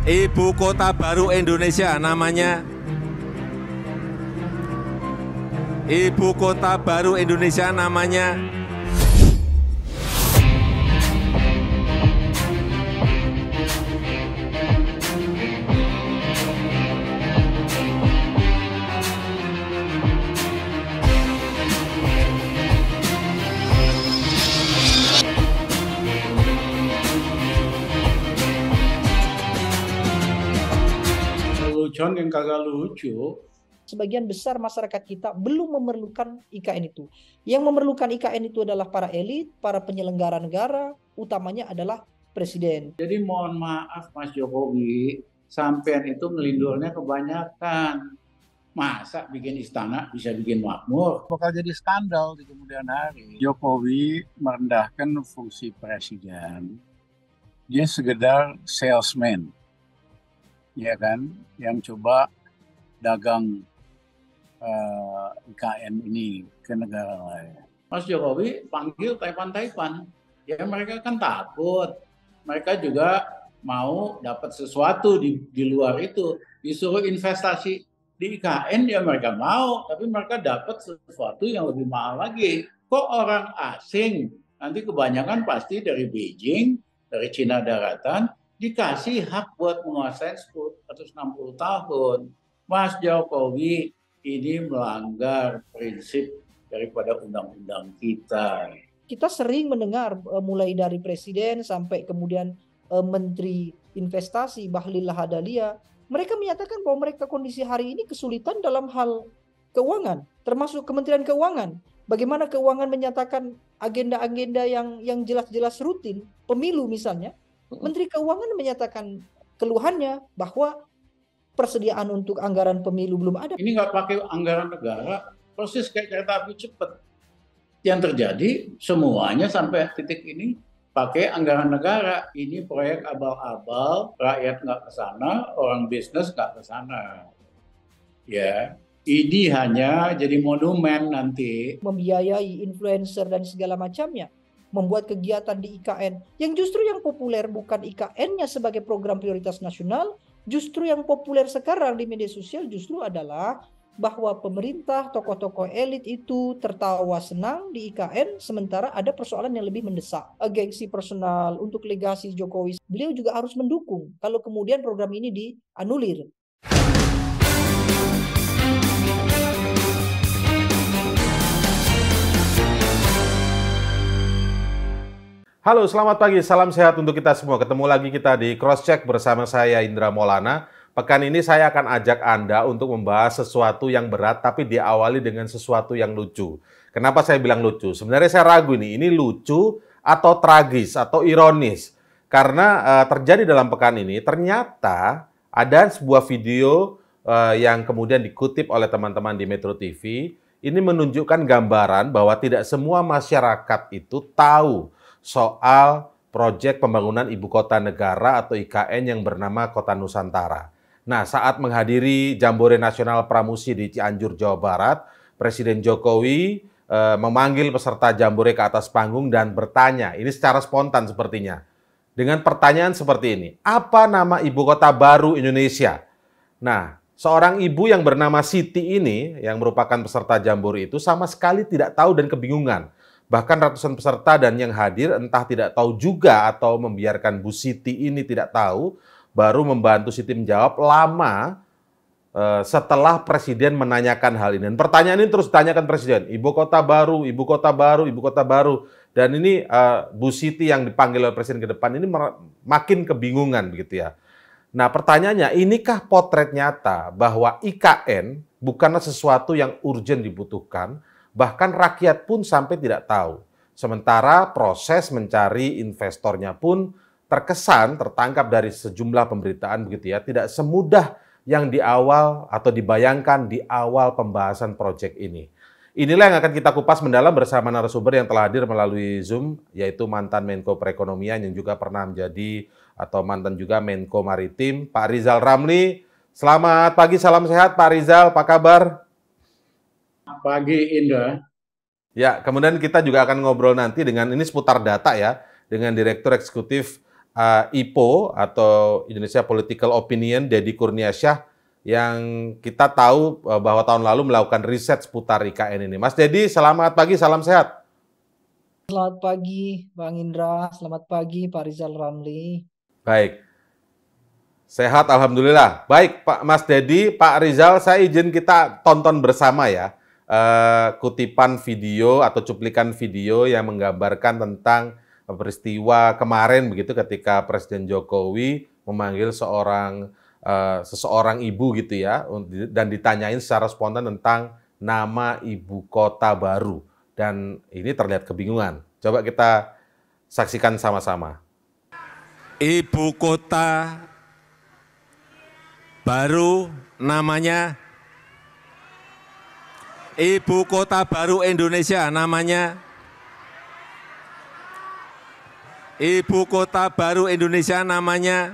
Ibu kota baru Indonesia namanya Ibu kota baru Indonesia namanya John yang kagak lucu sebagian besar masyarakat kita belum memerlukan IKN itu. Yang memerlukan IKN itu adalah para elit, para penyelenggara negara, utamanya adalah presiden. Jadi mohon maaf Mas Jokowi, sampean itu melindurnya kebanyakan. Masa bikin istana bisa bikin makmur? Bakal jadi skandal di kemudian hari. Jokowi merendahkan fungsi presiden. Dia sekedar salesman ya kan, yang coba dagang uh, eh, IKN ini ke negara lain. Mas Jokowi panggil taiwan-taiwan, ya mereka kan takut, mereka juga mau dapat sesuatu di, di luar itu, disuruh investasi di IKN ya mereka mau, tapi mereka dapat sesuatu yang lebih mahal lagi. Kok orang asing? Nanti kebanyakan pasti dari Beijing, dari Cina daratan, dikasih hak buat menguasai 160 tahun. Mas Jokowi ini melanggar prinsip daripada undang-undang kita. Kita sering mendengar e, mulai dari presiden sampai kemudian e, menteri investasi Bahlil Lahadalia, mereka menyatakan bahwa mereka kondisi hari ini kesulitan dalam hal keuangan, termasuk Kementerian Keuangan. Bagaimana keuangan menyatakan agenda-agenda yang yang jelas-jelas rutin, pemilu misalnya, Menteri Keuangan menyatakan keluhannya bahwa persediaan untuk anggaran pemilu belum ada. Ini nggak pakai anggaran negara, persis kayak kereta api cepat. Yang terjadi semuanya sampai titik ini pakai anggaran negara. Ini proyek abal-abal, rakyat nggak ke sana, orang bisnis nggak ke sana. Ya, ini hanya jadi monumen nanti. Membiayai influencer dan segala macamnya membuat kegiatan di IKN. Yang justru yang populer bukan IKN-nya sebagai program prioritas nasional, justru yang populer sekarang di media sosial justru adalah bahwa pemerintah, tokoh-tokoh elit itu tertawa senang di IKN, sementara ada persoalan yang lebih mendesak. Gengsi personal untuk legasi Jokowi, beliau juga harus mendukung kalau kemudian program ini dianulir. Halo, selamat pagi. Salam sehat untuk kita semua. Ketemu lagi kita di Cross Check bersama saya Indra Molana. Pekan ini saya akan ajak Anda untuk membahas sesuatu yang berat tapi diawali dengan sesuatu yang lucu. Kenapa saya bilang lucu? Sebenarnya saya ragu nih, ini lucu atau tragis atau ironis. Karena uh, terjadi dalam pekan ini ternyata ada sebuah video uh, yang kemudian dikutip oleh teman-teman di Metro TV. Ini menunjukkan gambaran bahwa tidak semua masyarakat itu tahu soal proyek pembangunan ibu kota negara atau IKN yang bernama Kota Nusantara. Nah, saat menghadiri Jambore Nasional Pramusi di Cianjur, Jawa Barat, Presiden Jokowi e, memanggil peserta Jambore ke atas panggung dan bertanya, ini secara spontan sepertinya, dengan pertanyaan seperti ini, apa nama ibu kota baru Indonesia? Nah, seorang ibu yang bernama Siti ini, yang merupakan peserta Jambore itu, sama sekali tidak tahu dan kebingungan Bahkan ratusan peserta dan yang hadir entah tidak tahu juga atau membiarkan Bu Siti ini tidak tahu, baru membantu Siti menjawab lama eh, setelah Presiden menanyakan hal ini. Dan pertanyaan ini terus ditanyakan Presiden, ibu kota baru, ibu kota baru, ibu kota baru. Dan ini uh, Bu Siti yang dipanggil oleh Presiden ke depan ini makin kebingungan begitu ya. Nah pertanyaannya, inikah potret nyata bahwa IKN bukanlah sesuatu yang urgent dibutuhkan, bahkan rakyat pun sampai tidak tahu. Sementara proses mencari investornya pun terkesan tertangkap dari sejumlah pemberitaan begitu ya, tidak semudah yang di awal atau dibayangkan di awal pembahasan proyek ini. Inilah yang akan kita kupas mendalam bersama narasumber yang telah hadir melalui Zoom, yaitu mantan Menko Perekonomian yang juga pernah menjadi atau mantan juga Menko Maritim, Pak Rizal Ramli. Selamat pagi, salam sehat Pak Rizal, apa kabar? pagi Indra. Ya, kemudian kita juga akan ngobrol nanti dengan ini seputar data ya, dengan Direktur Eksekutif uh, eh, IPO atau Indonesia Political Opinion Dedi Kurniasyah yang kita tahu eh, bahwa tahun lalu melakukan riset seputar IKN ini. Mas Dedi, selamat pagi, salam sehat. Selamat pagi, Bang Indra. Selamat pagi, Pak Rizal Ramli. Baik. Sehat, Alhamdulillah. Baik, Pak Mas Dedi, Pak Rizal, saya izin kita tonton bersama ya Eh, kutipan video atau cuplikan video yang menggambarkan tentang peristiwa kemarin begitu ketika Presiden Jokowi memanggil seorang uh, seseorang ibu gitu ya dan ditanyain secara spontan tentang nama ibu kota baru dan ini terlihat kebingungan. Coba kita saksikan sama-sama. Ibu kota baru namanya Ibu kota baru Indonesia namanya Ibu kota baru Indonesia namanya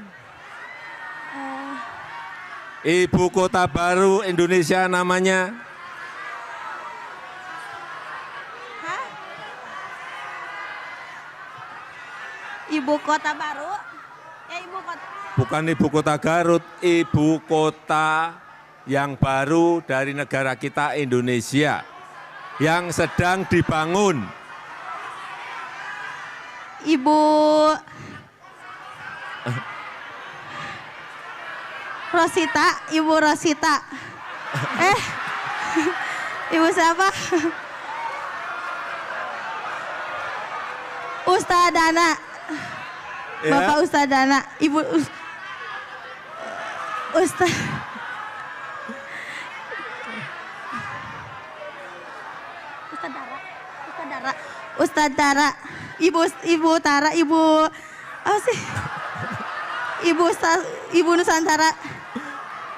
Ibu kota baru Indonesia namanya Ibu kota baru? Ya ibu kota. Bukan ibu kota Garut, ibu kota yang baru dari negara kita Indonesia yang sedang dibangun. Ibu Rosita, Ibu Rosita. Eh, Ibu siapa? Ustadana. Iya. Bapak Ustadana, Ibu Ustad Tara, Ustadz Tara, Ibu Ibu Tara, Ibu apa sih? Ibu Ustaz, Ibu Nusantara.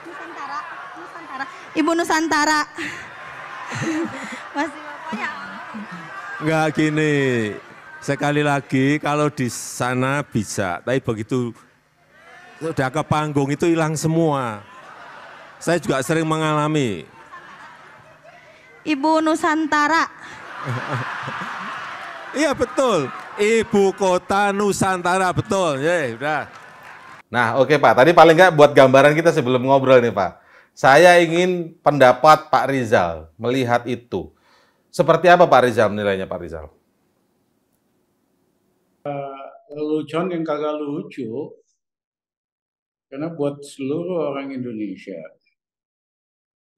Nusantara, Nusantara. Ibu Nusantara. Masih Bapak ya. Enggak gini. Sekali lagi kalau di sana bisa, tapi begitu sudah ke panggung itu hilang semua. Saya juga sering mengalami. Ibu Nusantara iya betul. Ibu kota Nusantara betul. Ya, udah. Nah, oke okay, Pak. Tadi paling nggak buat gambaran kita sebelum ngobrol nih Pak. Saya ingin pendapat Pak Rizal melihat itu. Seperti apa Pak Rizal menilainya Pak Rizal? Uh, eh, lucuan yang kagak lucu karena buat seluruh orang Indonesia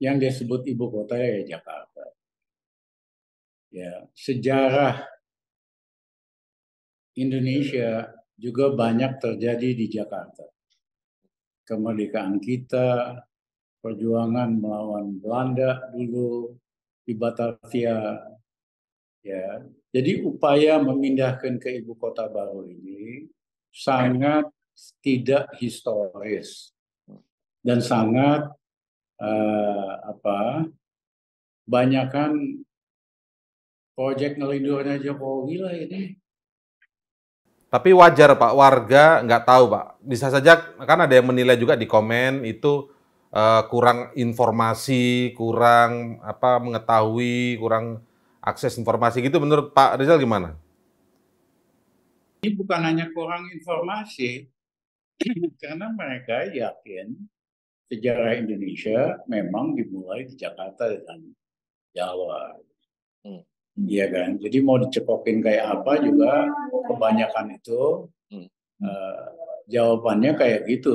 yang disebut ibu kota ya, ya Jakarta ya sejarah Indonesia juga banyak terjadi di Jakarta. Kemerdekaan kita, perjuangan melawan Belanda dulu di Batavia, ya. Jadi upaya memindahkan ke ibu kota baru ini sangat tidak historis dan sangat uh, apa banyakkan proyek ngelidurnya Jokowi lah ini. Tapi wajar Pak, warga nggak tahu Pak. Bisa saja, kan ada yang menilai juga di komen itu uh, kurang informasi, kurang apa mengetahui, kurang akses informasi gitu. Menurut Pak Rizal gimana? Ini bukan hanya kurang informasi, karena mereka yakin sejarah Indonesia memang dimulai di Jakarta dan Jawa Iya kan. Jadi mau dicekokin kayak apa juga kebanyakan itu hmm. uh, jawabannya kayak gitu.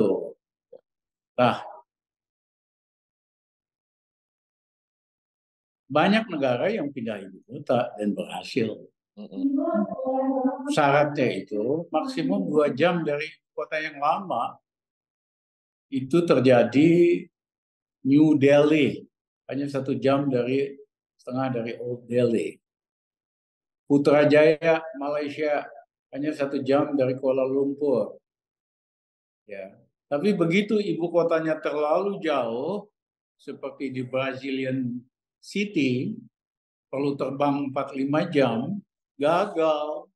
Nah, banyak negara yang pindah ibu kota dan berhasil. Hmm. Syaratnya itu maksimum dua jam dari kota yang lama itu terjadi New Delhi hanya satu jam dari setengah dari Old Delhi. Putrajaya, Malaysia, hanya satu jam dari Kuala Lumpur. Ya, tapi begitu ibu kotanya terlalu jauh, seperti di Brazilian City, perlu terbang lima jam, gagal.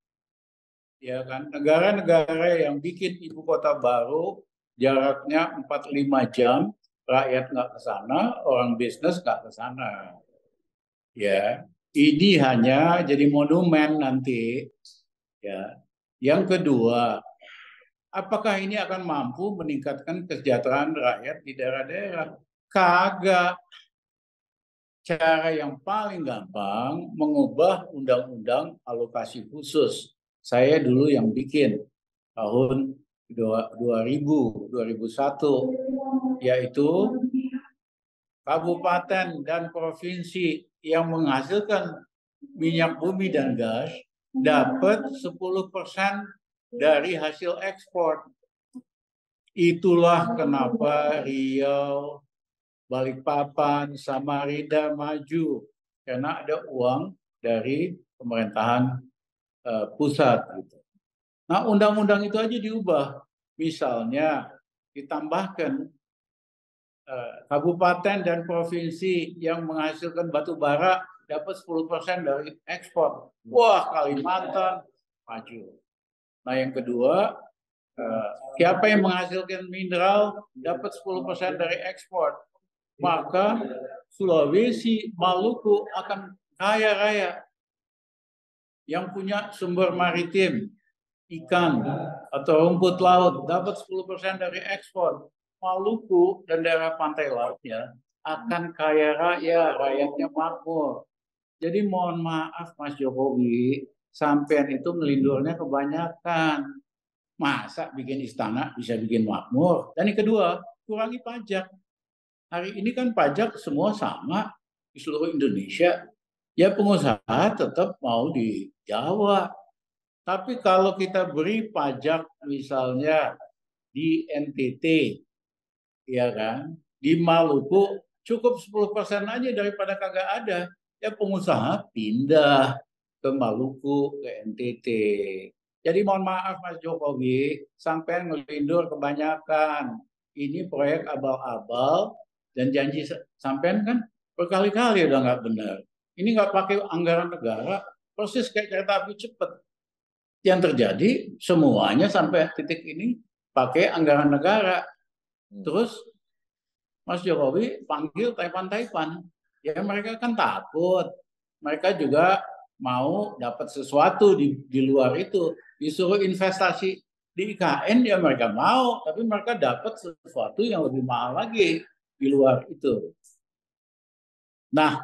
Ya kan, negara-negara yang bikin ibu kota baru jaraknya lima jam, rakyat nggak ke sana, orang bisnis nggak ke sana. Ya, ini hanya jadi monumen nanti. Ya. Yang kedua, apakah ini akan mampu meningkatkan kesejahteraan rakyat di daerah-daerah? Kagak. Cara yang paling gampang mengubah undang-undang alokasi khusus. Saya dulu yang bikin tahun 2000, 2001, yaitu kabupaten dan provinsi yang menghasilkan minyak bumi dan gas dapat 10% dari hasil ekspor. Itulah kenapa Riau, Balikpapan, Samarinda maju karena ada uang dari pemerintahan uh, pusat gitu. Nah, undang-undang itu aja diubah. Misalnya ditambahkan kabupaten dan provinsi yang menghasilkan batu bara dapat 10% dari ekspor. Wah, Kalimantan maju. Nah, yang kedua, eh, siapa yang menghasilkan mineral dapat 10% dari ekspor. Maka Sulawesi, Maluku akan kaya raya yang punya sumber maritim, ikan atau rumput laut dapat 10% dari ekspor. Maluku dan daerah pantai lautnya akan kaya raya, rakyatnya makmur. Jadi mohon maaf Mas Jokowi, sampean itu melindurnya kebanyakan. Masa bikin istana bisa bikin makmur? Dan yang kedua, kurangi pajak. Hari ini kan pajak semua sama di seluruh Indonesia. Ya pengusaha tetap mau di Jawa. Tapi kalau kita beri pajak misalnya di NTT ya kan? Di Maluku cukup 10% aja daripada kagak ada. Ya pengusaha pindah ke Maluku, ke NTT. Jadi mohon maaf Mas Jokowi, sampai ngelindur kebanyakan. Ini proyek abal-abal dan janji sampean kan berkali-kali udah nggak benar. Ini nggak pakai anggaran negara, proses kayak kereta api cepet. Yang terjadi semuanya sampai titik ini pakai anggaran negara. Hmm. Terus Mas Jokowi panggil taipan-taipan. Ya mereka kan takut. Mereka juga mau dapat sesuatu di, di luar itu. Disuruh investasi di IKN ya mereka mau, tapi mereka dapat sesuatu yang lebih mahal lagi di luar itu. Nah,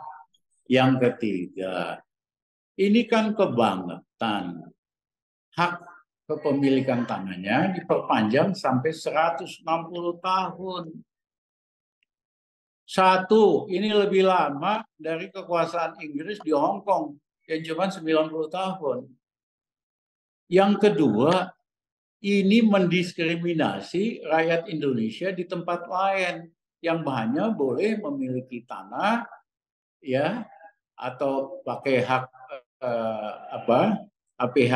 yang ketiga, ini kan kebangetan. Hak kepemilikan tanahnya diperpanjang sampai 160 tahun. Satu, ini lebih lama dari kekuasaan Inggris di Hong Kong yang cuma 90 tahun. Yang kedua, ini mendiskriminasi rakyat Indonesia di tempat lain yang hanya boleh memiliki tanah ya atau pakai hak eh, apa APH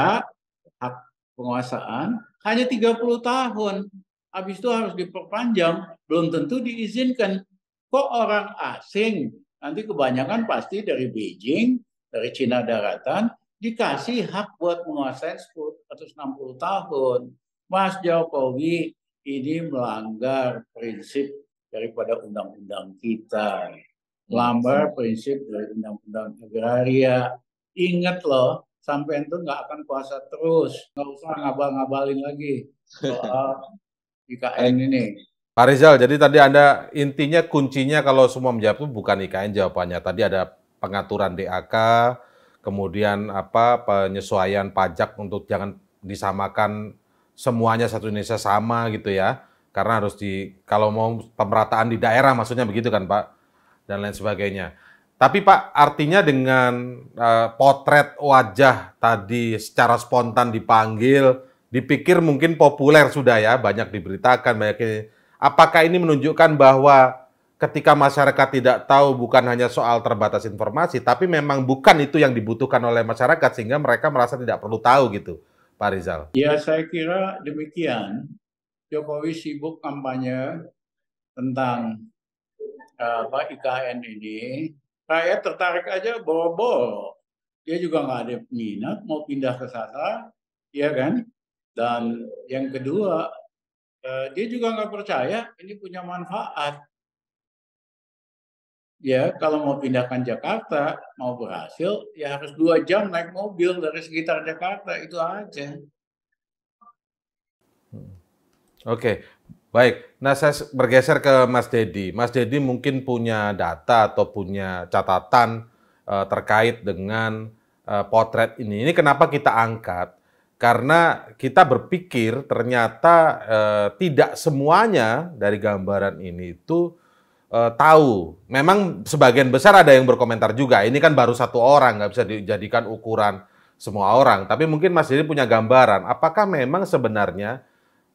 hak penguasaan hanya 30 tahun. Habis itu harus diperpanjang, belum tentu diizinkan. Kok orang asing? Nanti kebanyakan pasti dari Beijing, dari Cina daratan, dikasih hak buat menguasai 160 tahun. Mas Jokowi ini melanggar prinsip daripada undang-undang kita. Melanggar prinsip dari undang-undang agraria. Ingat loh, sampai itu nggak akan puasa terus nggak usah ngabal-ngabalin lagi soal IKN ini Pak Rizal, jadi tadi Anda intinya kuncinya kalau semua menjawab itu bukan IKN jawabannya. Tadi ada pengaturan DAK, kemudian apa penyesuaian pajak untuk jangan disamakan semuanya satu Indonesia sama gitu ya. Karena harus di kalau mau pemerataan di daerah maksudnya begitu kan, Pak? Dan lain sebagainya. Tapi Pak, artinya dengan uh, potret wajah tadi secara spontan dipanggil, dipikir mungkin populer sudah ya, banyak diberitakan, banyak ini. Apakah ini menunjukkan bahwa ketika masyarakat tidak tahu bukan hanya soal terbatas informasi, tapi memang bukan itu yang dibutuhkan oleh masyarakat sehingga mereka merasa tidak perlu tahu gitu, Pak Rizal? Ya, saya kira demikian. Jokowi sibuk kampanye tentang eh, apa IKN ini saya tertarik aja bobo dia juga nggak ada minat mau pindah ke sana ya kan dan yang kedua eh, dia juga nggak percaya ini punya manfaat ya kalau mau pindahkan Jakarta mau berhasil ya harus dua jam naik mobil dari sekitar Jakarta itu aja hmm. Oke, Baik, nah saya bergeser ke Mas Dedi. Mas Dedi mungkin punya data atau punya catatan uh, terkait dengan uh, potret ini. Ini kenapa kita angkat? Karena kita berpikir ternyata uh, tidak semuanya dari gambaran ini itu uh, tahu. Memang sebagian besar ada yang berkomentar juga. Ini kan baru satu orang, nggak bisa dijadikan ukuran semua orang. Tapi mungkin Mas Dedi punya gambaran. Apakah memang sebenarnya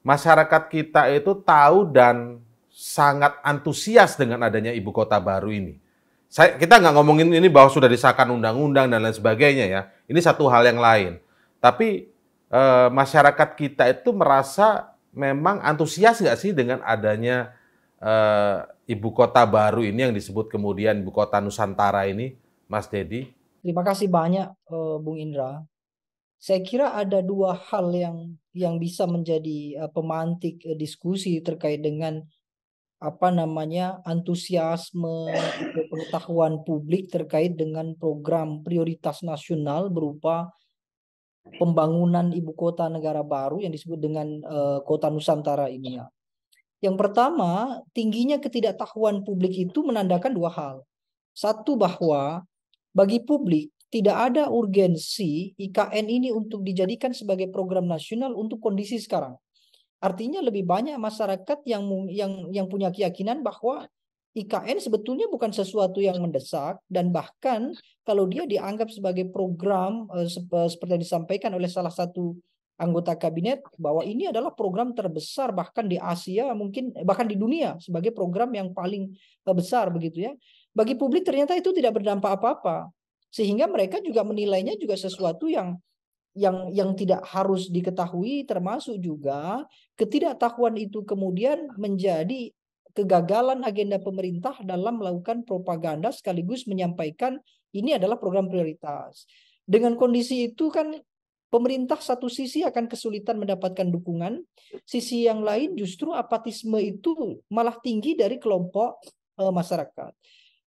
masyarakat kita itu tahu dan sangat antusias dengan adanya ibu kota baru ini. Saya, kita nggak ngomongin ini bahwa sudah disahkan undang-undang dan lain sebagainya ya. Ini satu hal yang lain. Tapi e, masyarakat kita itu merasa memang antusias nggak sih dengan adanya e, ibu kota baru ini yang disebut kemudian ibu kota Nusantara ini, Mas Dedi? Terima kasih banyak, e, Bung Indra. Saya kira ada dua hal yang yang bisa menjadi uh, pemantik uh, diskusi terkait dengan apa namanya antusiasme pengetahuan publik terkait dengan program prioritas nasional berupa pembangunan ibu kota negara baru yang disebut dengan uh, kota Nusantara ini ya. Yang pertama, tingginya ketidaktahuan publik itu menandakan dua hal. Satu bahwa bagi publik tidak ada urgensi IKN ini untuk dijadikan sebagai program nasional untuk kondisi sekarang. Artinya lebih banyak masyarakat yang yang yang punya keyakinan bahwa IKN sebetulnya bukan sesuatu yang mendesak dan bahkan kalau dia dianggap sebagai program eh, eh, seperti yang disampaikan oleh salah satu anggota kabinet bahwa ini adalah program terbesar bahkan di Asia mungkin eh, bahkan di dunia sebagai program yang paling besar begitu ya. Bagi publik ternyata itu tidak berdampak apa-apa sehingga mereka juga menilainya juga sesuatu yang yang yang tidak harus diketahui termasuk juga ketidaktahuan itu kemudian menjadi kegagalan agenda pemerintah dalam melakukan propaganda sekaligus menyampaikan ini adalah program prioritas. Dengan kondisi itu kan pemerintah satu sisi akan kesulitan mendapatkan dukungan, sisi yang lain justru apatisme itu malah tinggi dari kelompok eh, masyarakat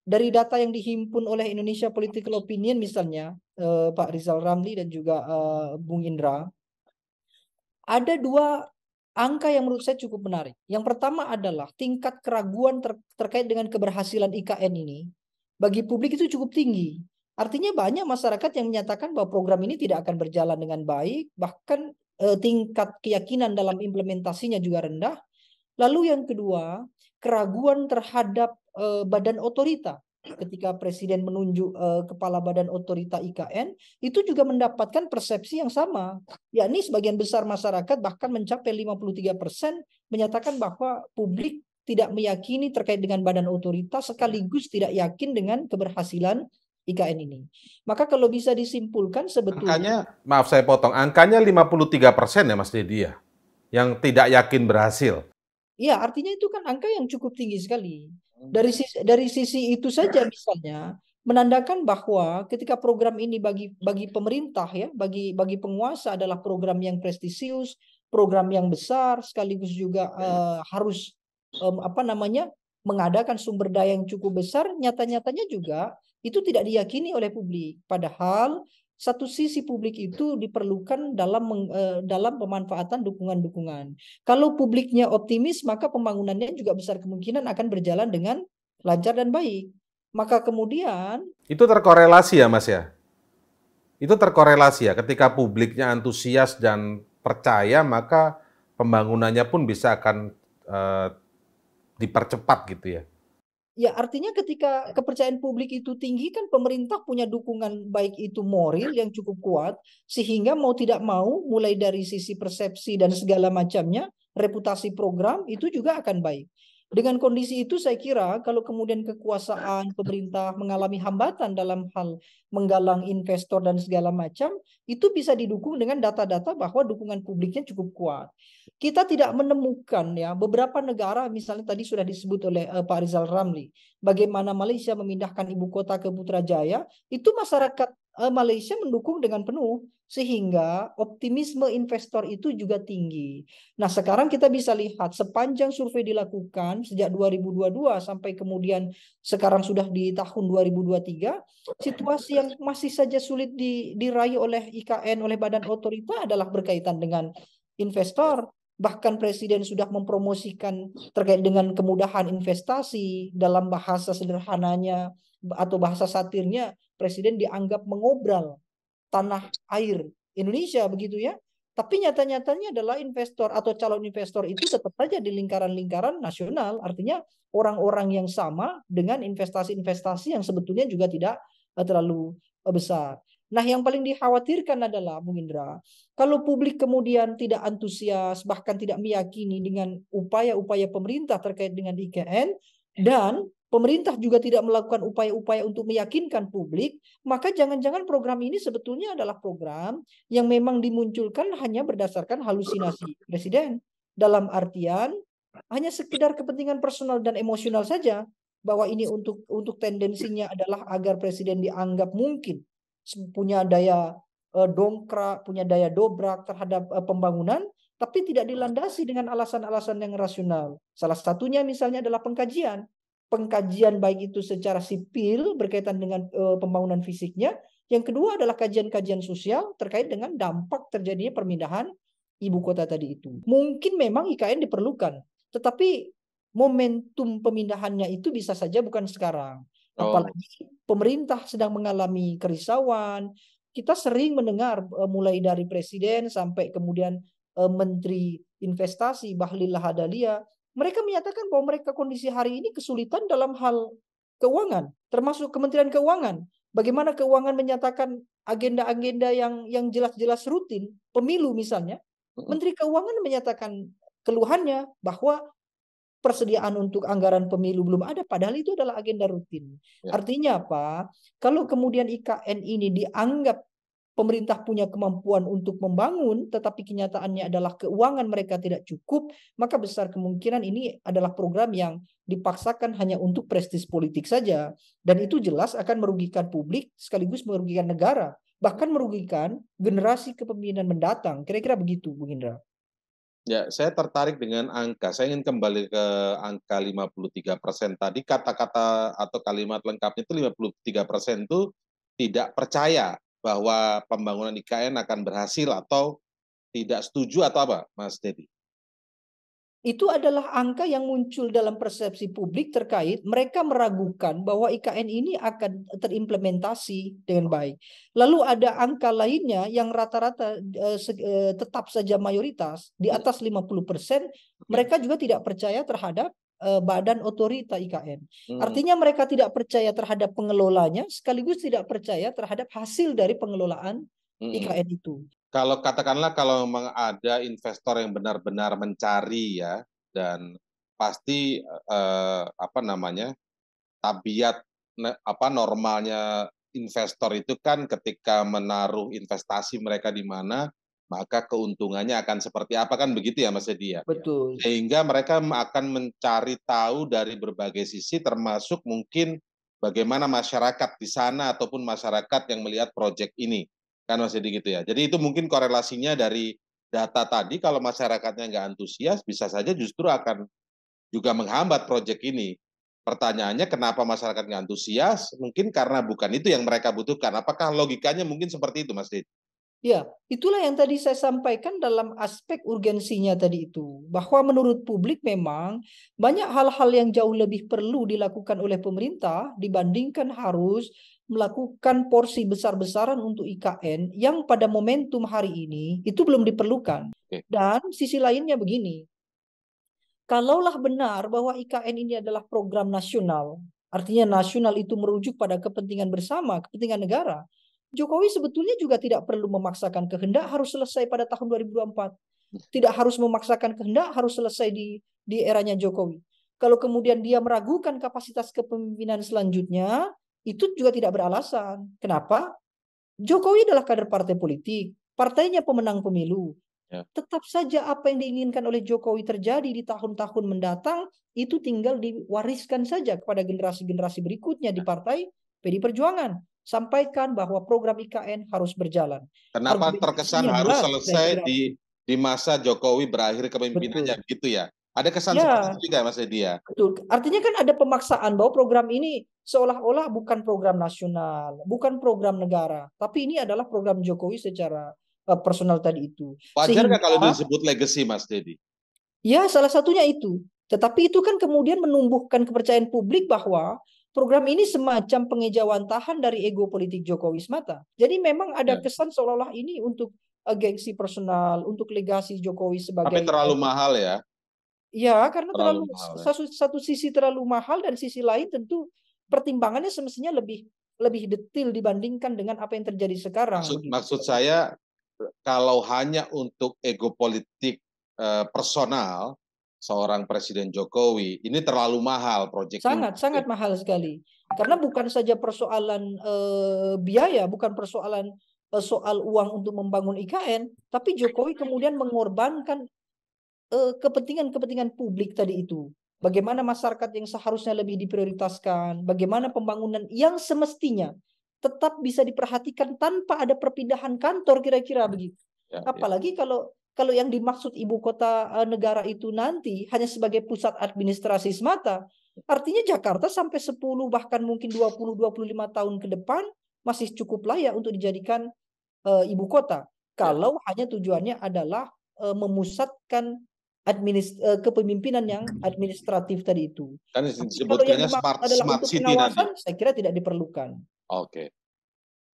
dari data yang dihimpun oleh Indonesia Political Opinion misalnya uh, Pak Rizal Ramli dan juga uh, Bung Indra ada dua angka yang menurut saya cukup menarik. Yang pertama adalah tingkat keraguan ter terkait dengan keberhasilan IKN ini bagi publik itu cukup tinggi. Artinya banyak masyarakat yang menyatakan bahwa program ini tidak akan berjalan dengan baik, bahkan eh, tingkat keyakinan dalam implementasinya juga rendah. Lalu yang kedua, keraguan terhadap uh, badan otorita ketika presiden menunjuk uh, kepala badan otorita IKN itu juga mendapatkan persepsi yang sama yakni sebagian besar masyarakat bahkan mencapai 53% menyatakan bahwa publik tidak meyakini terkait dengan badan otorita sekaligus tidak yakin dengan keberhasilan IKN ini. Maka kalau bisa disimpulkan sebetulnya angkanya maaf saya potong angkanya 53% ya Mas Dedi ya yang tidak yakin berhasil. Ya artinya itu kan angka yang cukup tinggi sekali. Hmm. Dari sisi, dari sisi itu saja misalnya menandakan bahwa ketika program ini bagi bagi hmm. pemerintah ya, bagi bagi penguasa adalah program yang prestisius, program yang besar sekaligus juga uh, harus um, apa namanya? mengadakan sumber daya yang cukup besar, nyata-nyatanya juga itu tidak diyakini oleh publik. Padahal satu sisi publik itu diperlukan dalam eh, dalam pemanfaatan dukungan-dukungan. Kalau publiknya optimis, maka pembangunannya juga besar kemungkinan akan berjalan dengan lancar dan baik. Maka kemudian itu terkorelasi ya, Mas ya. Itu terkorelasi ya. Ketika publiknya antusias dan percaya, maka pembangunannya pun bisa akan eh, dipercepat gitu ya. Ya artinya ketika kepercayaan publik itu tinggi kan pemerintah punya dukungan baik itu moral yang cukup kuat sehingga mau tidak mau mulai dari sisi persepsi dan segala macamnya reputasi program itu juga akan baik. Dengan kondisi itu saya kira kalau kemudian kekuasaan pemerintah mengalami hambatan dalam hal menggalang investor dan segala macam, itu bisa didukung dengan data-data bahwa dukungan publiknya cukup kuat. Kita tidak menemukan ya beberapa negara misalnya tadi sudah disebut oleh eh, Pak Rizal Ramli, bagaimana Malaysia memindahkan ibu kota ke Putrajaya, itu masyarakat eh, Malaysia mendukung dengan penuh sehingga optimisme investor itu juga tinggi. Nah, sekarang kita bisa lihat sepanjang survei dilakukan sejak 2022 sampai kemudian sekarang sudah di tahun 2023, situasi yang masih saja sulit di, diraih oleh IKN oleh badan otorita adalah berkaitan dengan investor. Bahkan presiden sudah mempromosikan terkait dengan kemudahan investasi dalam bahasa sederhananya atau bahasa satirnya presiden dianggap mengobrol tanah air Indonesia begitu ya. Tapi nyata-nyatanya adalah investor atau calon investor itu tetap saja di lingkaran-lingkaran nasional. Artinya orang-orang yang sama dengan investasi-investasi yang sebetulnya juga tidak eh, terlalu eh, besar. Nah yang paling dikhawatirkan adalah Bung Indra, kalau publik kemudian tidak antusias, bahkan tidak meyakini dengan upaya-upaya pemerintah terkait dengan IKN, dan pemerintah juga tidak melakukan upaya-upaya untuk meyakinkan publik, maka jangan-jangan program ini sebetulnya adalah program yang memang dimunculkan hanya berdasarkan halusinasi presiden. Dalam artian hanya sekedar kepentingan personal dan emosional saja bahwa ini untuk untuk tendensinya adalah agar presiden dianggap mungkin punya daya eh, dongkrak, punya daya dobrak terhadap eh, pembangunan tapi tidak dilandasi dengan alasan-alasan yang rasional. Salah satunya misalnya adalah pengkajian pengkajian baik itu secara sipil berkaitan dengan eh, pembangunan fisiknya, yang kedua adalah kajian-kajian sosial terkait dengan dampak terjadinya permindahan ibu kota tadi itu. Mungkin memang IKN diperlukan, tetapi momentum pemindahannya itu bisa saja bukan sekarang. Oh. Apalagi pemerintah sedang mengalami kerisauan. Kita sering mendengar eh, mulai dari presiden sampai kemudian eh, menteri investasi Bahlil Lahadalia mereka menyatakan bahwa mereka kondisi hari ini kesulitan dalam hal keuangan, termasuk Kementerian Keuangan. Bagaimana keuangan menyatakan agenda-agenda yang yang jelas-jelas rutin, pemilu misalnya. Menteri Keuangan menyatakan keluhannya bahwa persediaan untuk anggaran pemilu belum ada padahal itu adalah agenda rutin. Ya. Artinya apa? Kalau kemudian IKN ini dianggap pemerintah punya kemampuan untuk membangun, tetapi kenyataannya adalah keuangan mereka tidak cukup, maka besar kemungkinan ini adalah program yang dipaksakan hanya untuk prestis politik saja. Dan itu jelas akan merugikan publik sekaligus merugikan negara, bahkan merugikan generasi kepemimpinan mendatang. Kira-kira begitu, Bu Indra. Ya, saya tertarik dengan angka. Saya ingin kembali ke angka 53 persen tadi. Kata-kata atau kalimat lengkapnya itu 53 persen itu tidak percaya bahwa pembangunan IKN akan berhasil atau tidak setuju atau apa, Mas Dedi? Itu adalah angka yang muncul dalam persepsi publik terkait mereka meragukan bahwa IKN ini akan terimplementasi dengan oh. baik. Lalu ada angka lainnya yang rata-rata eh, eh, tetap saja mayoritas di hmm. atas 50%, hmm. mereka juga tidak percaya terhadap Eh, badan otorita IKN. Hmm. Artinya mereka tidak percaya terhadap pengelolanya sekaligus tidak percaya terhadap hasil dari pengelolaan hmm. IKN itu. Kalau katakanlah kalau memang ada investor yang benar-benar mencari ya dan pasti eh, apa namanya tabiat apa normalnya investor itu kan ketika menaruh investasi mereka di mana maka keuntungannya akan seperti apa kan begitu ya Mas Edi ya. Betul. Sehingga mereka akan mencari tahu dari berbagai sisi termasuk mungkin bagaimana masyarakat di sana ataupun masyarakat yang melihat proyek ini. Kan Mas Edi gitu ya. Jadi itu mungkin korelasinya dari data tadi kalau masyarakatnya nggak antusias bisa saja justru akan juga menghambat proyek ini. Pertanyaannya kenapa masyarakat nggak antusias? Mungkin karena bukan itu yang mereka butuhkan. Apakah logikanya mungkin seperti itu Mas Edi? Ya, itulah yang tadi saya sampaikan dalam aspek urgensinya tadi itu. Bahwa menurut publik memang banyak hal-hal yang jauh lebih perlu dilakukan oleh pemerintah dibandingkan harus melakukan porsi besar-besaran untuk IKN yang pada momentum hari ini itu belum diperlukan. Dan sisi lainnya begini, kalaulah benar bahwa IKN ini adalah program nasional, artinya nasional itu merujuk pada kepentingan bersama, kepentingan negara, Jokowi sebetulnya juga tidak perlu memaksakan kehendak harus selesai pada tahun 2024. Tidak harus memaksakan kehendak harus selesai di di eranya Jokowi. Kalau kemudian dia meragukan kapasitas kepemimpinan selanjutnya, itu juga tidak beralasan. Kenapa? Jokowi adalah kader partai politik, partainya pemenang pemilu. Ya. Tetap saja apa yang diinginkan oleh Jokowi terjadi di tahun-tahun mendatang itu tinggal diwariskan saja kepada generasi-generasi berikutnya di ya. partai PDI Perjuangan sampaikan bahwa program IKN harus berjalan. Kenapa harus terkesan harus selesai di di masa Jokowi berakhir kepemimpinannya gitu ya? Ada kesan ya. seperti itu juga Mas Edi ya? Betul. Artinya kan ada pemaksaan bahwa program ini seolah-olah bukan program nasional, bukan program negara, tapi ini adalah program Jokowi secara eh, personal tadi itu. Wajar nggak kalau disebut legacy Mas Dedi? Ya, salah satunya itu. Tetapi itu kan kemudian menumbuhkan kepercayaan publik bahwa program ini semacam pengejawantahan dari ego politik Jokowi semata. Jadi memang ada ya. kesan seolah-olah ini untuk eh, gengsi personal, untuk legasi Jokowi sebagai Tapi terlalu mahal ya. Ya, karena terlalu, terlalu mahal, satu, ya. satu sisi terlalu mahal dan sisi lain tentu pertimbangannya semestinya lebih lebih detail dibandingkan dengan apa yang terjadi sekarang. Maksud, gitu. maksud saya kalau hanya untuk ego politik eh, personal, seorang Presiden Jokowi. Ini terlalu mahal proyek sangat ini. sangat mahal sekali karena bukan saja persoalan eh, biaya, bukan persoalan eh, soal uang untuk membangun IKN, tapi Jokowi kemudian mengorbankan eh, kepentingan-kepentingan publik tadi itu. Bagaimana masyarakat yang seharusnya lebih diprioritaskan, bagaimana pembangunan yang semestinya tetap bisa diperhatikan tanpa ada perpindahan kantor kira-kira begitu. Ya, ya. Apalagi ya. kalau kalau yang dimaksud ibu kota eh, negara itu nanti hanya sebagai pusat administrasi semata, artinya Jakarta sampai 10 bahkan mungkin 20 25 tahun ke depan masih cukup layak untuk dijadikan uh, ibu kota. Ya. Kalau ya. hanya tujuannya adalah uh, memusatkan administ uh, kepemimpinan yang administratif tadi itu. Kan disebutkannya smart smart city nanti. Saya kira tidak diperlukan. Oke. Okay.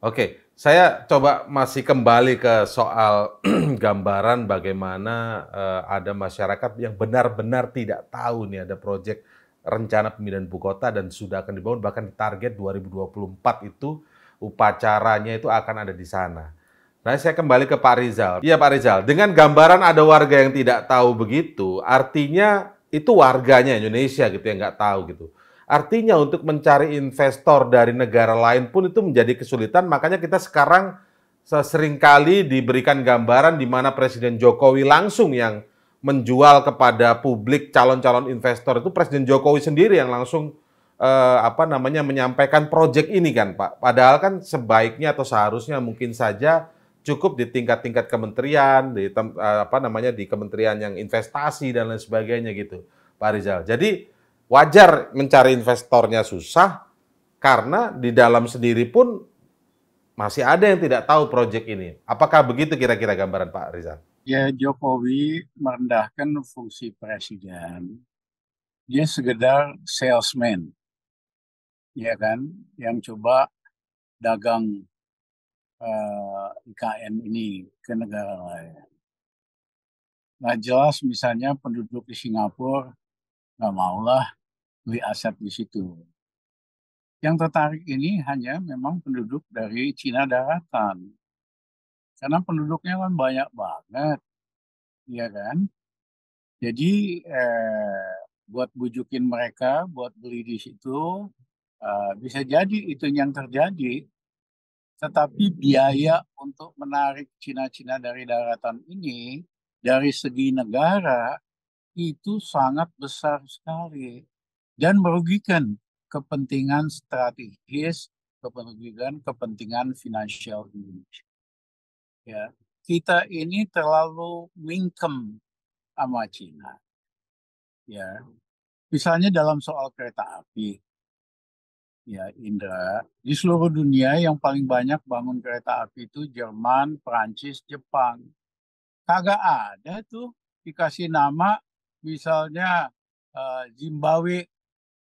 Oke, saya coba masih kembali ke soal gambaran bagaimana uh, ada masyarakat yang benar-benar tidak tahu nih ada proyek rencana pemindahan ibu kota dan sudah akan dibangun bahkan target 2024 itu upacaranya itu akan ada di sana. Nah, saya kembali ke Pak Rizal. Iya, Pak Rizal, dengan gambaran ada warga yang tidak tahu begitu, artinya itu warganya Indonesia gitu yang nggak tahu gitu. Artinya untuk mencari investor dari negara lain pun itu menjadi kesulitan. Makanya kita sekarang seringkali diberikan gambaran di mana Presiden Jokowi langsung yang menjual kepada publik calon-calon investor itu Presiden Jokowi sendiri yang langsung eh, apa namanya menyampaikan proyek ini kan Pak. Padahal kan sebaiknya atau seharusnya mungkin saja cukup di tingkat-tingkat kementerian, di eh, apa namanya di kementerian yang investasi dan lain sebagainya gitu, Pak Rizal. Jadi wajar mencari investornya susah karena di dalam sendiri pun masih ada yang tidak tahu proyek ini. Apakah begitu kira-kira gambaran Pak Rizal? Ya, Jokowi merendahkan fungsi presiden. Dia sekedar salesman. Ya kan, yang coba dagang uh, eh, IKN ini ke negara lain. Nah, jelas misalnya penduduk di Singapura nggak maulah beli aset di situ. Yang tertarik ini hanya memang penduduk dari Cina daratan. Karena penduduknya kan banyak banget. Iya kan? Jadi eh, buat bujukin mereka, buat beli di situ, eh, bisa jadi itu yang terjadi. Tetapi biaya untuk menarik Cina-Cina dari daratan ini dari segi negara itu sangat besar sekali dan merugikan kepentingan strategis, kepentingan kepentingan finansial Indonesia. Ya, kita ini terlalu mingkem sama Cina. Ya, misalnya dalam soal kereta api, ya Indra, di seluruh dunia yang paling banyak bangun kereta api itu Jerman, Perancis, Jepang. Kagak ada tuh dikasih nama misalnya uh, Zimbabwe,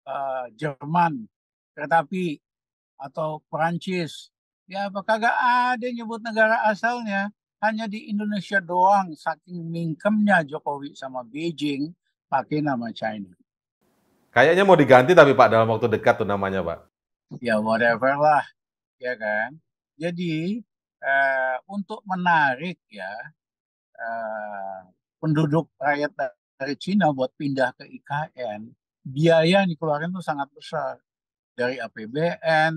uh, Jerman, tetapi atau Perancis. Ya apakah gak ada yang nyebut negara asalnya? Hanya di Indonesia doang saking mingkemnya Jokowi sama Beijing pakai nama China. Kayaknya mau diganti tapi Pak dalam waktu dekat tuh namanya Pak. Ya whatever lah, ya kan. Jadi eh, untuk menarik ya eh, penduduk rakyat dari Cina buat pindah ke IKN, biaya yang dikeluarkan itu sangat besar. Dari APBN,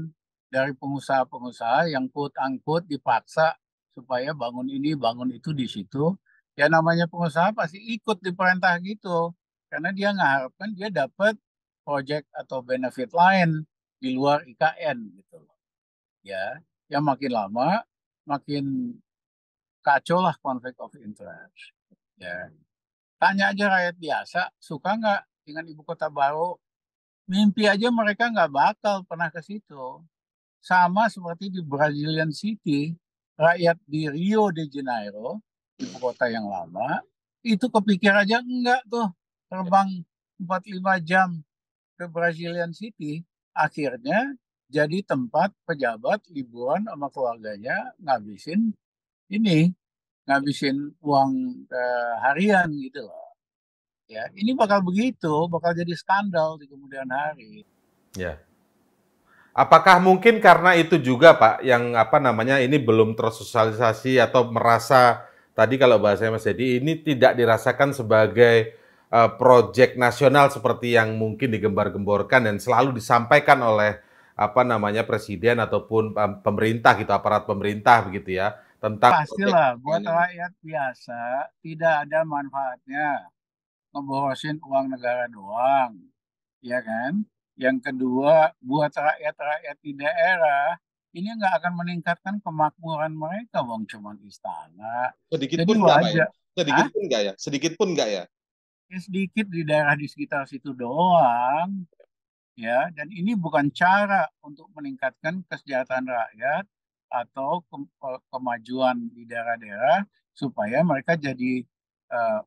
dari pengusaha-pengusaha yang quote angkut dipaksa supaya bangun ini, bangun itu di situ. Ya namanya pengusaha pasti ikut di perintah gitu. Karena dia mengharapkan dia dapat project atau benefit lain di luar IKN gitu loh. Ya, yang makin lama makin kacau lah konflik of interest. Ya. Tanya aja rakyat biasa, suka nggak dengan ibu kota baru? Mimpi aja mereka nggak bakal pernah ke situ. Sama seperti di Brazilian City, rakyat di Rio de Janeiro, ibu kota yang lama, itu kepikir aja enggak tuh terbang 45 jam ke Brazilian City. Akhirnya jadi tempat pejabat liburan sama keluarganya ngabisin ini ngabisin uang eh, harian gitu loh. Ya, ini bakal begitu, bakal jadi skandal di kemudian hari. Ya. Apakah mungkin karena itu juga Pak yang apa namanya ini belum tersosialisasi atau merasa tadi kalau bahasanya Mas jadi ini tidak dirasakan sebagai uh, eh, proyek nasional seperti yang mungkin digembar-gemborkan dan selalu disampaikan oleh apa namanya presiden ataupun eh, pemerintah gitu aparat pemerintah begitu ya tentang pastilah buat rakyat biasa tidak ada manfaatnya ngeborosin uang negara doang ya kan yang kedua buat rakyat-rakyat di daerah ini nggak akan meningkatkan kemakmuran mereka wong cuma istana sedikit Jadi pun nggak ya sedikit pun nggak ya sedikit pun nggak ya ya sedikit di daerah di sekitar situ doang ya dan ini bukan cara untuk meningkatkan kesejahteraan rakyat atau ke kemajuan di daerah-daerah supaya mereka jadi uh,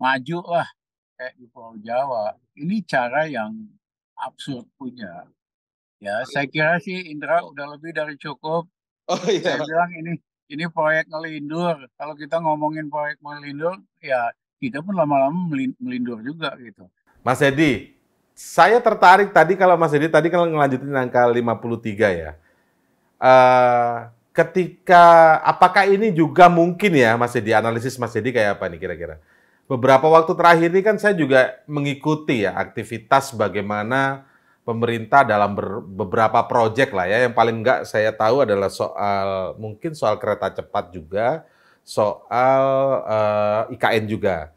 maju lah kayak di Pulau Jawa. Ini cara yang absurd punya. Ya, oh, iya, saya iya, kira iya. sih Indra oh. udah lebih dari cukup. Oh iya. Saya bilang ini ini proyek ngelindur. Kalau kita ngomongin proyek ngelindur, ya kita pun lama-lama melindur juga gitu. Mas Edi, saya tertarik tadi kalau Mas Edi tadi kalau ngelanjutin angka 53 ya uh, ketika apakah ini juga mungkin ya masih dianalisis analisis Mas Edi kayak apa nih kira-kira? Beberapa waktu terakhir ini kan saya juga mengikuti ya aktivitas bagaimana pemerintah dalam ber, beberapa proyek lah ya yang paling enggak saya tahu adalah soal mungkin soal kereta cepat juga, soal uh, eh, IKN juga.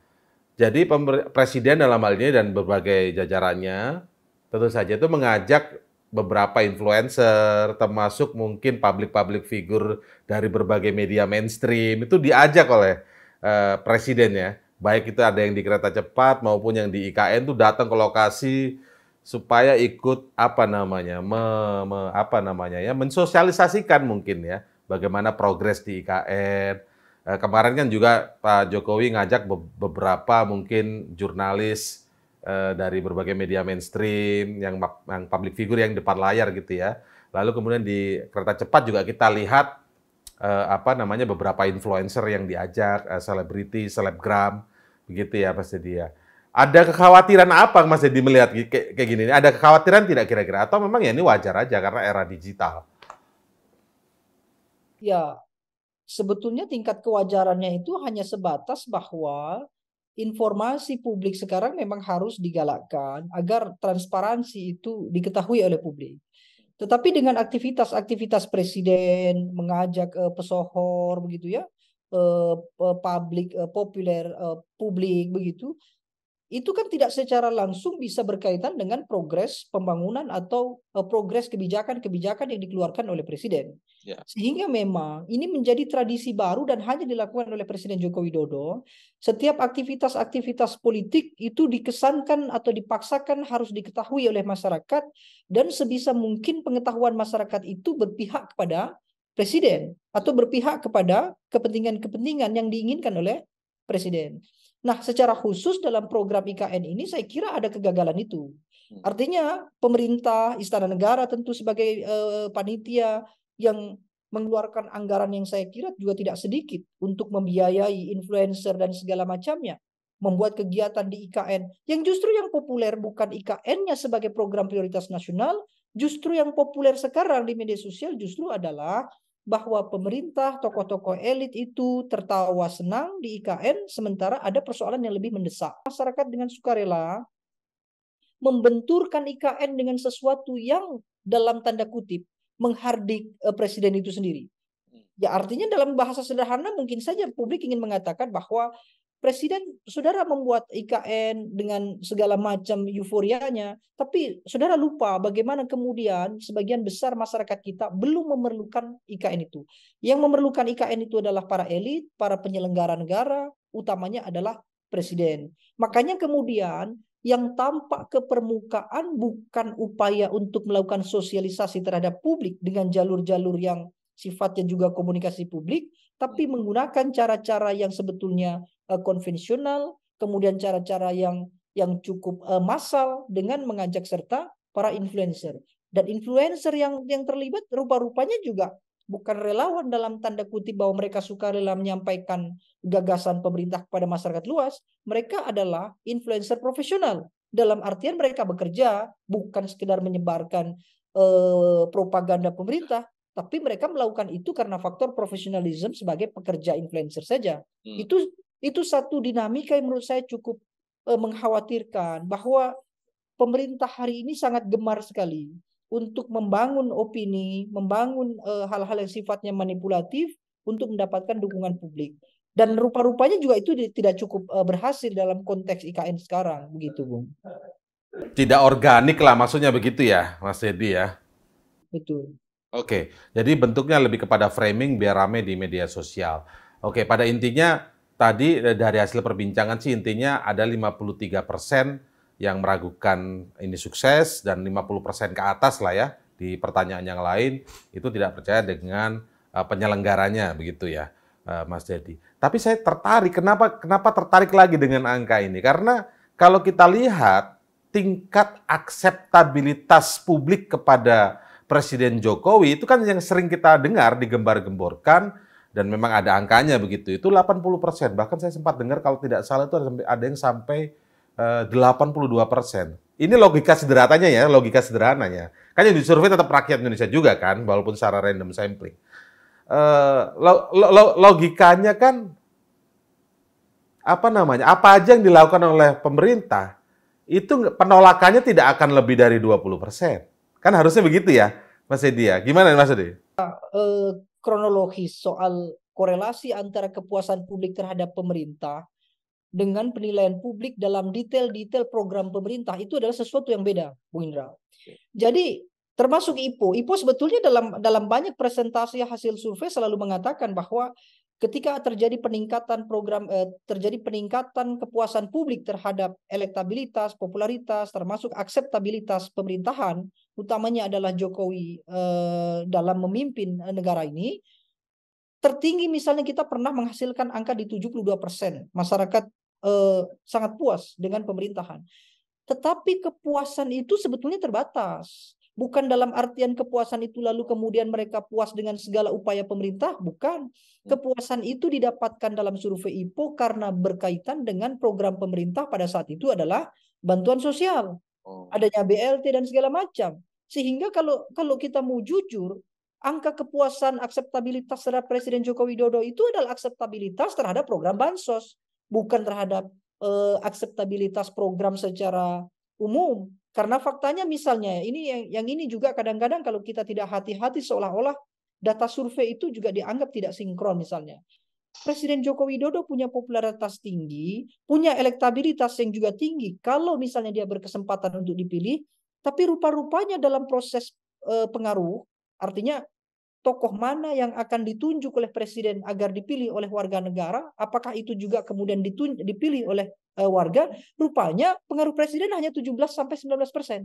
Jadi presiden dalam hal ini dan berbagai jajarannya tentu saja itu mengajak beberapa influencer, termasuk mungkin publik-publik figur dari berbagai media mainstream itu diajak oleh uh, presiden ya. Baik itu ada yang di kereta cepat maupun yang di IKN itu datang ke lokasi supaya ikut apa namanya me, me, apa namanya ya mensosialisasikan mungkin ya bagaimana progres di IKN. Uh, eh, kemarin kan juga Pak Jokowi ngajak be beberapa mungkin jurnalis Eh, dari berbagai media mainstream yang yang public figure yang depan layar gitu ya. Lalu kemudian di kereta cepat juga kita lihat eh, apa namanya beberapa influencer yang diajak, eh, selebriti, eh, selebgram begitu ya Mas dia. ya. Ada kekhawatiran apa Mas Deddy melihat kayak, kayak gini? Ada kekhawatiran tidak kira-kira atau memang ya ini wajar aja karena era digital? Ya, sebetulnya tingkat kewajarannya itu hanya sebatas bahwa informasi publik sekarang memang harus digalakkan agar transparansi itu diketahui oleh publik. Tetapi dengan aktivitas-aktivitas presiden mengajak uh, pesohor begitu ya, uh, publik uh, populer uh, publik begitu, itu kan tidak secara langsung bisa berkaitan dengan progres pembangunan atau uh, progres kebijakan-kebijakan yang dikeluarkan oleh presiden. Ya. Sehingga memang ini menjadi tradisi baru dan hanya dilakukan oleh Presiden Joko Widodo. Setiap aktivitas-aktivitas politik itu dikesankan atau dipaksakan harus diketahui oleh masyarakat dan sebisa mungkin pengetahuan masyarakat itu berpihak kepada presiden atau berpihak kepada kepentingan-kepentingan yang diinginkan oleh presiden. Nah, secara khusus dalam program IKN ini saya kira ada kegagalan itu. Hmm. Artinya pemerintah, istana negara tentu sebagai eh, panitia yang mengeluarkan anggaran yang saya kira juga tidak sedikit untuk membiayai influencer dan segala macamnya, membuat kegiatan di IKN. Yang justru yang populer bukan IKN-nya sebagai program prioritas nasional, justru yang populer sekarang di media sosial justru adalah bahwa pemerintah, tokoh-tokoh elit itu tertawa senang di IKN, sementara ada persoalan yang lebih mendesak. Masyarakat dengan sukarela membenturkan IKN dengan sesuatu yang dalam tanda kutip menghardik eh, presiden itu sendiri. Hmm. Ya artinya dalam bahasa sederhana mungkin saja publik ingin mengatakan bahwa Presiden saudara membuat IKN dengan segala macam euforianya, tapi saudara lupa bagaimana kemudian sebagian besar masyarakat kita belum memerlukan IKN itu. Yang memerlukan IKN itu adalah para elit, para penyelenggara negara, utamanya adalah presiden. Makanya kemudian yang tampak ke permukaan bukan upaya untuk melakukan sosialisasi terhadap publik dengan jalur-jalur yang sifatnya juga komunikasi publik, tapi hmm. menggunakan cara-cara yang sebetulnya uh, konvensional, kemudian cara-cara yang yang cukup uh, massal dengan mengajak serta para influencer. Dan influencer yang yang terlibat rupa-rupanya juga bukan relawan dalam tanda kutip bahwa mereka suka rela menyampaikan gagasan pemerintah kepada masyarakat luas, mereka adalah influencer profesional. Dalam artian mereka bekerja bukan sekedar menyebarkan uh, propaganda pemerintah, tapi mereka melakukan itu karena faktor profesionalisme sebagai pekerja influencer saja. Hmm. Itu itu satu dinamika yang menurut saya cukup uh, mengkhawatirkan bahwa pemerintah hari ini sangat gemar sekali untuk membangun opini, membangun hal eh, hal-hal yang sifatnya manipulatif untuk mendapatkan dukungan publik. Dan rupa-rupanya juga itu tidak cukup uh, berhasil dalam konteks IKN sekarang, begitu, Bung. Tidak organik lah maksudnya begitu ya, Mas Edi ya. Betul. Oke, jadi bentuknya lebih kepada framing biar rame di media sosial. Oke, pada intinya tadi eh, dari hasil perbincangan sih intinya ada 53 persen yang meragukan ini sukses dan 50 persen ke atas lah ya di pertanyaan yang lain itu tidak percaya dengan eh, penyelenggaranya begitu ya eh, Mas Jadi. Tapi saya tertarik kenapa kenapa tertarik lagi dengan angka ini karena kalau kita lihat tingkat akseptabilitas publik kepada Presiden Jokowi itu kan yang sering kita dengar digembar-gemborkan dan memang ada angkanya begitu. Itu 80 persen. Bahkan saya sempat dengar kalau tidak salah itu ada, yang sampai 82 eh, persen. Ini logika sederhananya ya, logika sederhananya. Kan yang disurvei tetap rakyat Indonesia juga kan, walaupun secara random sampling. Eh, logikanya kan apa namanya? Apa aja yang dilakukan oleh pemerintah itu penolakannya tidak akan lebih dari 20 persen. Kan harusnya begitu ya, Mas Edi ya. Gimana Mas Edi? Uh, eh, kronologis soal korelasi antara kepuasan publik terhadap pemerintah dengan penilaian publik dalam detail-detail program pemerintah itu adalah sesuatu yang beda, Bu Indra. Jadi termasuk IPO, IPO sebetulnya dalam dalam banyak presentasi hasil survei selalu mengatakan bahwa ketika terjadi peningkatan program eh, terjadi peningkatan kepuasan publik terhadap elektabilitas, popularitas termasuk akseptabilitas pemerintahan utamanya adalah Jokowi eh, dalam memimpin eh, negara ini tertinggi misalnya kita pernah menghasilkan angka di 72% masyarakat eh, sangat puas dengan pemerintahan. Tetapi kepuasan itu sebetulnya terbatas. Bukan dalam artian kepuasan itu lalu kemudian mereka puas dengan segala upaya pemerintah, bukan. Hmm. Kepuasan itu didapatkan dalam survei IPO karena berkaitan dengan program pemerintah pada saat itu adalah bantuan sosial. Oh. Adanya BLT dan segala macam. Sehingga kalau kalau kita mau jujur, angka kepuasan akseptabilitas terhadap Presiden Joko Widodo itu adalah akseptabilitas terhadap program bansos, bukan terhadap eh, akseptabilitas program secara umum. Karena faktanya misalnya ini yang, yang ini juga kadang-kadang kalau kita tidak hati-hati seolah-olah data survei itu juga dianggap tidak sinkron misalnya. Presiden Joko Widodo punya popularitas tinggi, punya elektabilitas yang juga tinggi kalau misalnya dia berkesempatan untuk dipilih, tapi rupa-rupanya dalam proses eh, pengaruh, artinya tokoh mana yang akan ditunjuk oleh presiden agar dipilih oleh warga negara, apakah itu juga kemudian dipilih oleh eh, warga, rupanya pengaruh presiden hanya 17 sampai 19 persen.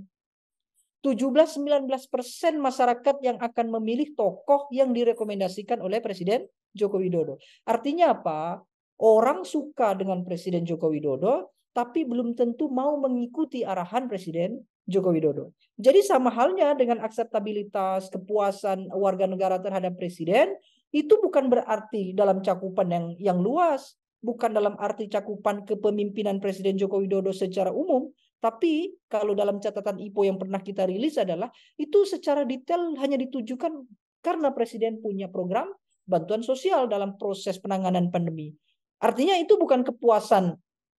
17-19 persen masyarakat yang akan memilih tokoh yang direkomendasikan oleh Presiden Joko Widodo. Artinya apa? Orang suka dengan Presiden Joko Widodo, tapi belum tentu mau mengikuti arahan Presiden Joko Widodo. Jadi sama halnya dengan akseptabilitas kepuasan warga negara terhadap presiden itu bukan berarti dalam cakupan yang yang luas, bukan dalam arti cakupan kepemimpinan Presiden Joko Widodo secara umum, tapi kalau dalam catatan IPO yang pernah kita rilis adalah itu secara detail hanya ditujukan karena presiden punya program bantuan sosial dalam proses penanganan pandemi. Artinya itu bukan kepuasan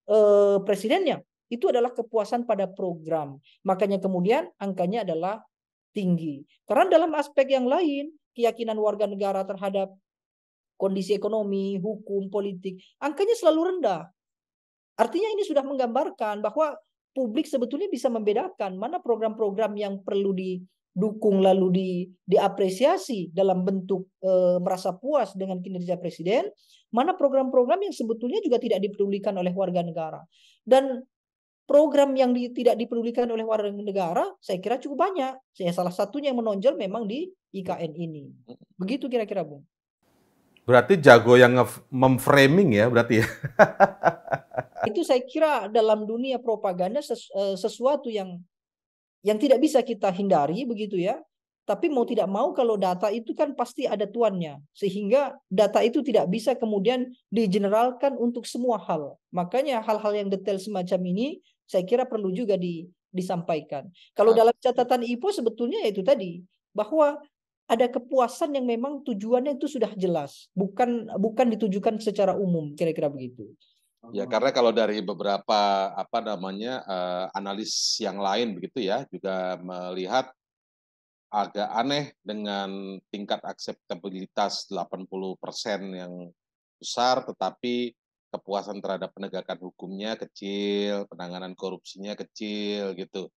eh, presidennya. Itu adalah kepuasan pada program. Makanya kemudian angkanya adalah tinggi. Karena dalam aspek yang lain, keyakinan warga negara terhadap kondisi ekonomi, hukum, politik, angkanya selalu rendah. Artinya ini sudah menggambarkan bahwa publik sebetulnya bisa membedakan mana program-program yang perlu di dukung lalu di diapresiasi dalam bentuk e, merasa puas dengan kinerja presiden, mana program-program yang sebetulnya juga tidak diperlukan oleh warga negara. Dan program yang di, tidak diperlukan oleh warga negara, saya kira cukup banyak. Saya salah satunya yang menonjol memang di IKN ini. Begitu kira-kira, Bung. Berarti jago yang memframing ya, berarti ya. Itu saya kira dalam dunia propaganda eh, sesuatu yang yang tidak bisa kita hindari begitu ya. Tapi mau tidak mau kalau data itu kan pasti ada tuannya. Sehingga data itu tidak bisa kemudian digeneralkan untuk semua hal. Makanya hal-hal yang detail semacam ini saya kira perlu juga di, disampaikan. Kalau dalam catatan IPO sebetulnya itu tadi bahwa ada kepuasan yang memang tujuannya itu sudah jelas, bukan bukan ditujukan secara umum kira-kira begitu. Ya karena kalau dari beberapa apa namanya uh, analis yang lain begitu ya juga melihat agak aneh dengan tingkat akseptabilitas 80% yang besar tetapi kepuasan terhadap penegakan hukumnya kecil, penanganan korupsinya kecil gitu.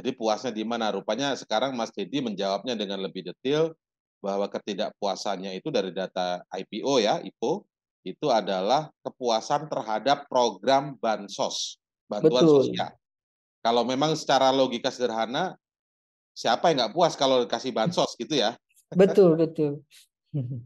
Jadi puasnya di mana? Rupanya sekarang Mas Dedi menjawabnya dengan lebih detail bahwa ketidakpuasannya itu dari data IPO ya, IPO itu adalah kepuasan terhadap program bansos, bantuan Betul. sosial. Kalau memang secara logika sederhana, siapa yang nggak puas kalau dikasih bansos gitu ya? Betul, betul.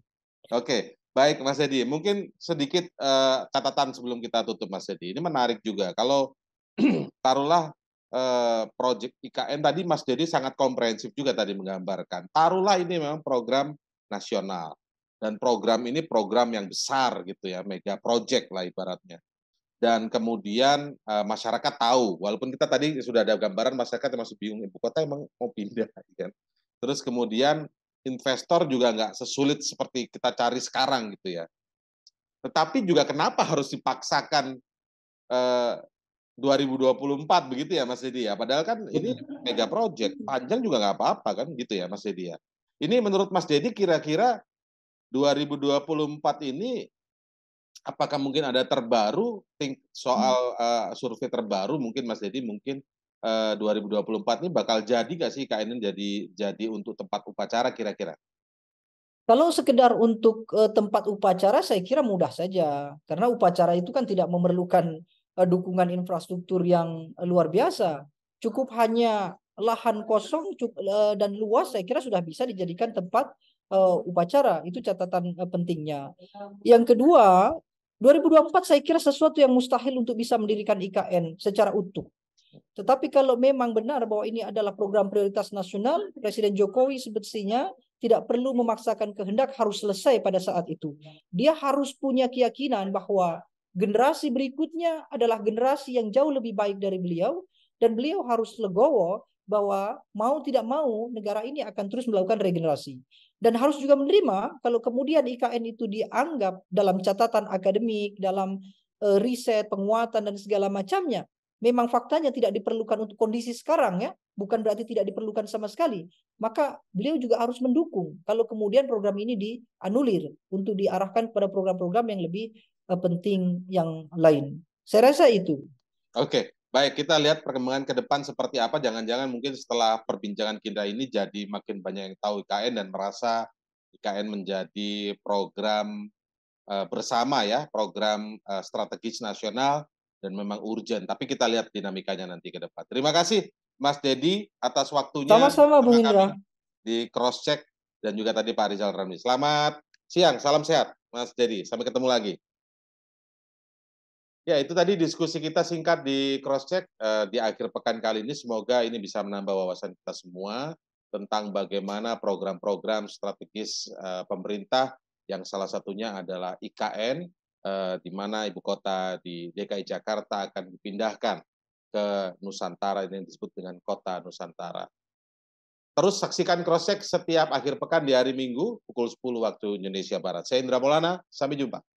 Oke, baik Mas Edi. Mungkin sedikit uh, catatan sebelum kita tutup Mas Edi. Ini menarik juga. Kalau taruhlah uh, eh, proyek IKN tadi Mas Dedi sangat komprehensif juga tadi menggambarkan. Taruhlah ini memang program nasional dan program ini program yang besar gitu ya, mega project lah ibaratnya. Dan kemudian uh, masyarakat tahu, walaupun kita tadi sudah ada gambaran masyarakat yang masih bingung ibu kota emang mau pindah gitu kan. Terus kemudian investor juga nggak sesulit seperti kita cari sekarang gitu ya. Tetapi juga kenapa harus dipaksakan eh, 2024 begitu ya Mas Dedi ya? Padahal kan ini mega project, panjang juga nggak apa-apa kan gitu ya Mas Dedi ya. Ini menurut Mas Dedi kira-kira 2024 ini apakah mungkin ada terbaru think, soal uh, survei terbaru mungkin Mas Dedi mungkin eh, uh, 2024 ini bakal jadi gak sih KNN jadi jadi untuk tempat upacara kira-kira? Kalau sekedar untuk uh, tempat upacara saya kira mudah saja karena upacara itu kan tidak memerlukan uh, dukungan infrastruktur yang uh, luar biasa. Cukup hanya lahan kosong dan luas saya kira sudah bisa dijadikan tempat uh, upacara itu catatan uh, pentingnya yang kedua 2024 saya kira sesuatu yang mustahil untuk bisa mendirikan IKN secara utuh tetapi kalau memang benar bahwa ini adalah program prioritas nasional Presiden Jokowi sebetulnya tidak perlu memaksakan kehendak harus selesai pada saat itu dia harus punya keyakinan bahwa generasi berikutnya adalah generasi yang jauh lebih baik dari beliau dan beliau harus legowo bahwa mau tidak mau negara ini akan terus melakukan regenerasi dan harus juga menerima kalau kemudian IKN itu dianggap dalam catatan akademik dalam eh, riset penguatan dan segala macamnya memang faktanya tidak diperlukan untuk kondisi sekarang ya bukan berarti tidak diperlukan sama sekali maka beliau juga harus mendukung kalau kemudian program ini dianulir untuk diarahkan kepada program-program yang lebih eh, penting yang lain saya rasa itu oke okay. Baik, kita lihat perkembangan ke depan seperti apa. Jangan-jangan mungkin setelah perbincangan kita ini jadi makin banyak yang tahu IKN dan merasa IKN menjadi program eh, bersama ya, program eh, strategis nasional dan memang urgent. Tapi kita lihat dinamikanya nanti ke depan. Terima kasih Mas Dedi atas waktunya. Sama-sama Bung Indra. Di cross check dan juga tadi Pak Rizal Ramli. Selamat siang, salam sehat Mas Dedi. Sampai ketemu lagi. Ya, itu tadi diskusi kita singkat di cross-check uh, di akhir pekan kali ini. Semoga ini bisa menambah wawasan kita semua tentang bagaimana program-program strategis uh, pemerintah yang salah satunya adalah IKN, uh, eh, di mana ibu kota di DKI Jakarta akan dipindahkan ke Nusantara yang disebut dengan Kota Nusantara. Terus saksikan cross-check setiap akhir pekan di hari Minggu pukul 10 waktu Indonesia Barat. Saya Indra Maulana, sampai jumpa.